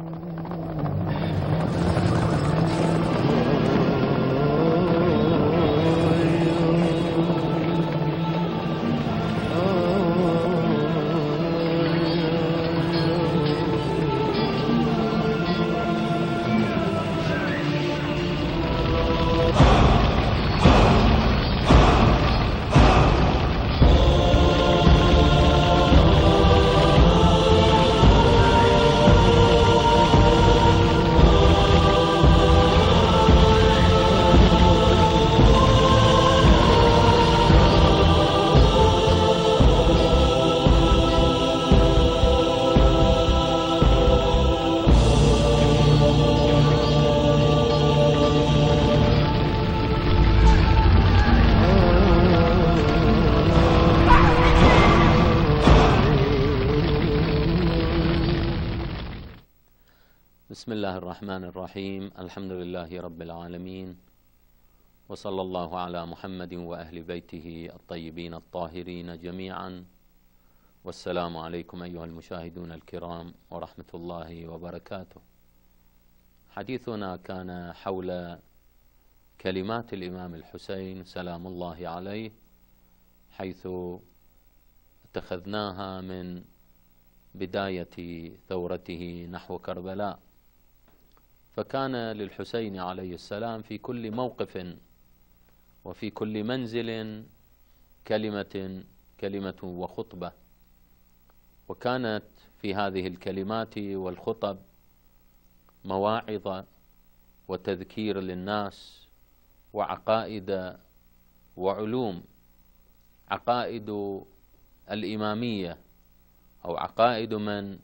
Mm-hmm. بسم الله الرحمن الرحيم الحمد لله رب العالمين وصلى الله على محمد واهل بيته الطيبين الطاهرين جميعا والسلام عليكم ايها المشاهدون الكرام ورحمه الله وبركاته حديثنا كان حول كلمات الامام الحسين سلام الله عليه حيث اتخذناها من بدايه ثورته نحو كربلاء فكان للحسين عليه السلام في كل موقف وفي كل منزل كلمة كلمة وخطبة وكانت في هذه الكلمات والخطب مواعظ وتذكير للناس وعقائد وعلوم عقائد الإمامية أو عقائد من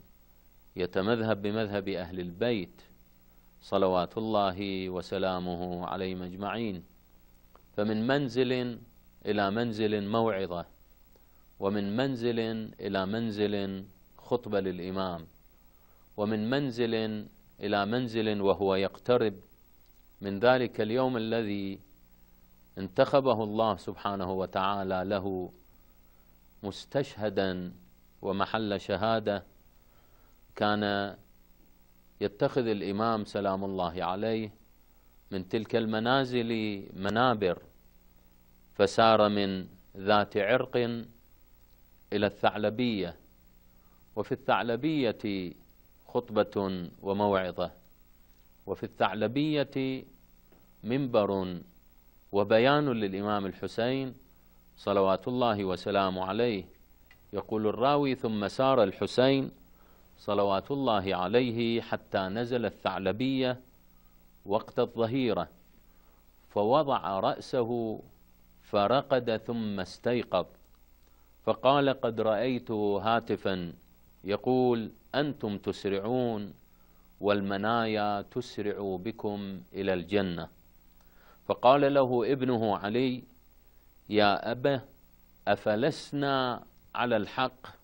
يتمذهب بمذهب أهل البيت صلوات الله وسلامه عليهم اجمعين فمن منزل الى منزل موعظه ومن منزل الى منزل خطبه للامام ومن منزل الى منزل وهو يقترب من ذلك اليوم الذي انتخبه الله سبحانه وتعالى له مستشهدا ومحل شهاده كان يتخذ الإمام سلام الله عليه من تلك المنازل منابر فسار من ذات عرق إلى الثعلبية وفي الثعلبية خطبة وموعظة وفي الثعلبية منبر وبيان للإمام الحسين صلوات الله وسلامه عليه يقول الراوي ثم سار الحسين صلوات الله عليه حتى نزل الثعلبية وقت الظهيرة فوضع رأسه فرقد ثم استيقظ فقال قد رأيت هاتفا يقول أنتم تسرعون والمنايا تسرع بكم إلى الجنة فقال له ابنه علي يا أبا أفلسنا على الحق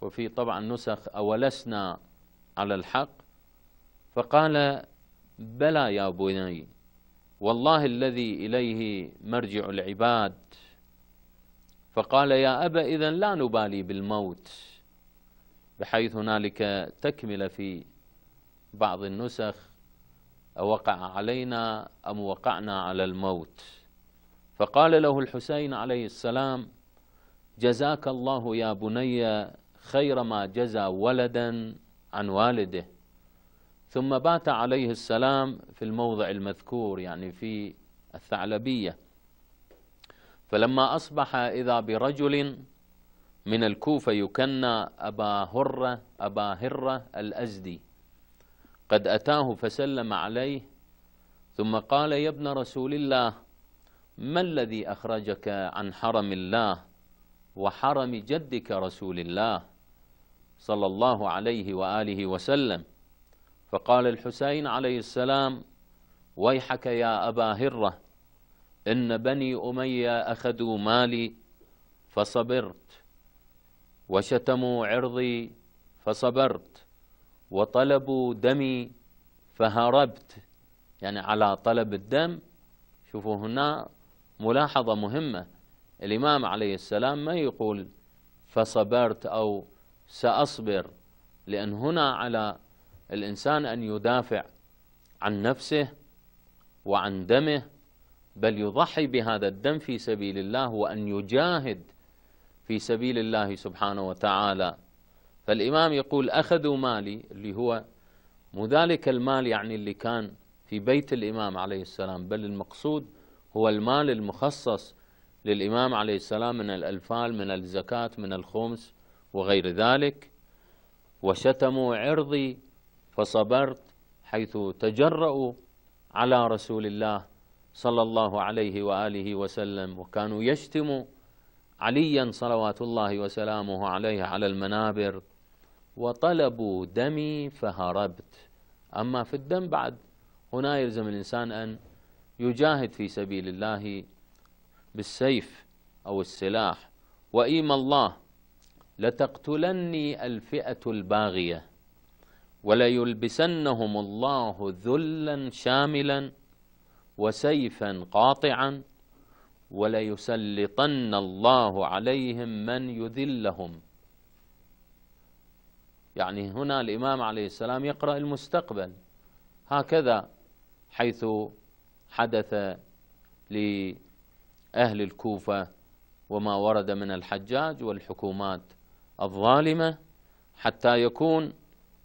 وفي طبعا نسخ أولسنا على الحق فقال بلى يا بني والله الذي إليه مرجع العباد فقال يا أبا إذا لا نبالي بالموت بحيث هنالك تكمل في بعض النسخ أوقع علينا أم وقعنا على الموت فقال له الحسين عليه السلام جزاك الله يا بني خير ما جزى ولدا عن والده ثم بات عليه السلام في الموضع المذكور يعني في الثعلبية فلما أصبح إذا برجل من الكوفة يكنى أبا هرة أبا هرة الأزدي قد أتاه فسلم عليه ثم قال يا ابن رسول الله ما الذي أخرجك عن حرم الله وحرم جدك رسول الله صلى الله عليه وآله وسلم فقال الحسين عليه السلام ويحك يا أبا هرة إن بني أمية أخذوا مالي فصبرت وشتموا عرضي فصبرت وطلبوا دمي فهربت يعني على طلب الدم شوفوا هنا ملاحظة مهمة الإمام عليه السلام ما يقول فصبرت أو سأصبر لأن هنا على الإنسان أن يدافع عن نفسه وعن دمه بل يضحي بهذا الدم في سبيل الله وأن يجاهد في سبيل الله سبحانه وتعالى فالإمام يقول أخذوا مالي اللي هو مو ذلك المال يعني اللي كان في بيت الإمام عليه السلام بل المقصود هو المال المخصص للإمام عليه السلام من الألفال من الزكاة من الخمس وغير ذلك وشتموا عرضي فصبرت حيث تجرأوا على رسول الله صلى الله عليه وآله وسلم وكانوا يشتموا عليا صلوات الله وسلامه عليه على المنابر وطلبوا دمي فهربت أما في الدم بعد هنا يلزم الإنسان أن يجاهد في سبيل الله بالسيف أو السلاح وإيم الله لتقتلني الفئة الباغية وليلبسنهم الله ذلا شاملا وسيفا قاطعا وليسلطن الله عليهم من يذلهم يعني هنا الإمام عليه السلام يقرأ المستقبل هكذا حيث حدث لأهل الكوفة وما ورد من الحجاج والحكومات الظالمة حتى يكون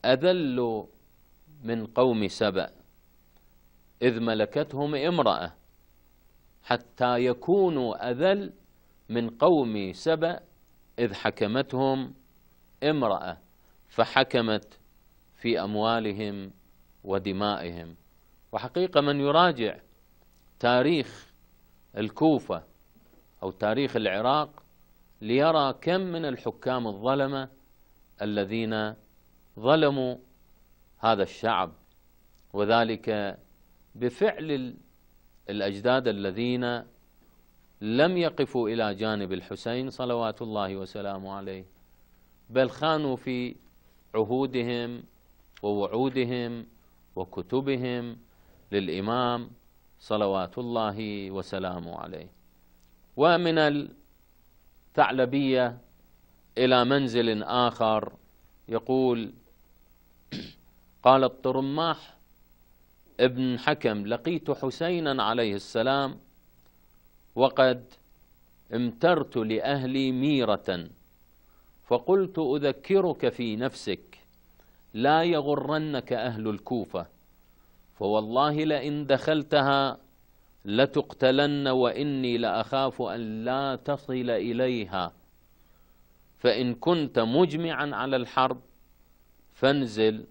أذل من قوم سبأ إذ ملكتهم امرأة حتى يكونوا أذل من قوم سبأ إذ حكمتهم امرأة فحكمت في أموالهم ودمائهم وحقيقة من يراجع تاريخ الكوفة أو تاريخ العراق ليرى كم من الحكام الظلمه الذين ظلموا هذا الشعب وذلك بفعل الاجداد الذين لم يقفوا الى جانب الحسين صلوات الله وسلامه عليه بل خانوا في عهودهم ووعودهم وكتبهم للامام صلوات الله وسلامه عليه ومن ثعلبية إلى منزل آخر يقول قال الطرماح ابن حكم لقيت حسينا عليه السلام وقد امترت لأهلي ميرة فقلت أذكرك في نفسك لا يغرنك أهل الكوفة فوالله لئن دخلتها لتقتلن واني لاخاف ان لا تصل اليها فان كنت مجمعا على الحرب فانزل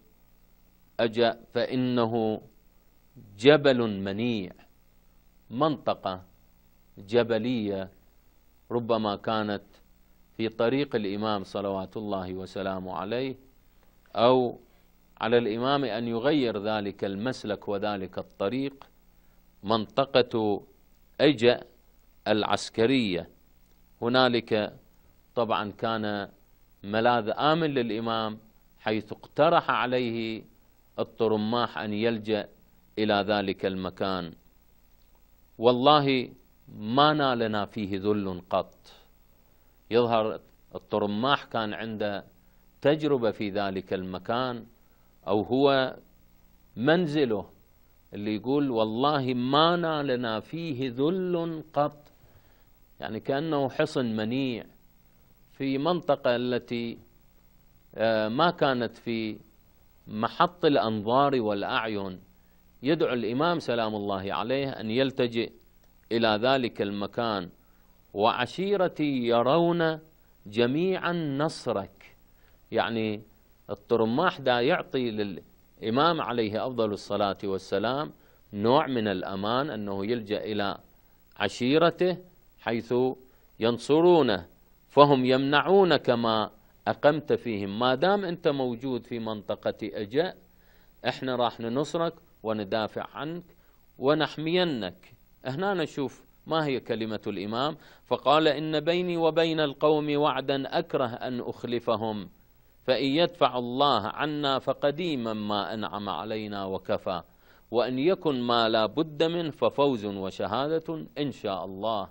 اجا فانه جبل منيع منطقه جبليه ربما كانت في طريق الامام صلوات الله وسلامه عليه او على الامام ان يغير ذلك المسلك وذلك الطريق منطقة أجا العسكرية هنالك طبعا كان ملاذ آمن للإمام حيث اقترح عليه الطرماح أن يلجأ إلى ذلك المكان والله ما نالنا فيه ذل قط يظهر الطرماح كان عنده تجربة في ذلك المكان أو هو منزله اللي يقول والله ما نالنا فيه ذل قط يعني كأنه حصن منيع في منطقة التي آه، ما كانت في محط الأنظار والأعين يدعو الإمام سلام الله عليه أن يلتجئ إلى ذلك المكان وعشيرتي يرون جميعا نصرك يعني الطرماح دا يعطي لل إمام عليه أفضل الصلاة والسلام نوع من الأمان أنه يلجأ إلى عشيرته حيث ينصرونه فهم يمنعونك ما أقمت فيهم ما دام أنت موجود في منطقة أجاء احنا راح ننصرك وندافع عنك ونحمينك هنا نشوف ما هي كلمة الإمام فقال إن بيني وبين القوم وعدا أكره أن أخلفهم فإن يدفع الله عنا فقديما ما أنعم علينا وكفى وإن يكن ما لا بد منه ففوز وشهادة إن شاء الله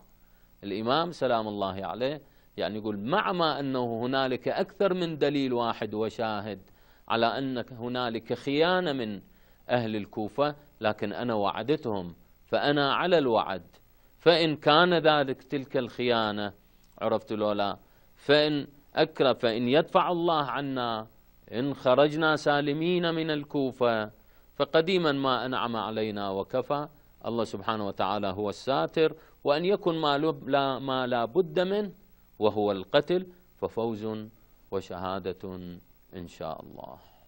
الإمام سلام الله عليه يعني يقول مع ما أنه هنالك أكثر من دليل واحد وشاهد على أن هنالك خيانة من أهل الكوفة لكن أنا وعدتهم فأنا على الوعد فإن كان ذلك تلك الخيانة عرفت لولا فإن أكرى فإن يدفع الله عنا إن خرجنا سالمين من الكوفة فقديما ما أنعم علينا وكفى الله سبحانه وتعالى هو الساتر وأن يكن ما, لا ما لا بد منه وهو القتل ففوز وشهادة إن شاء الله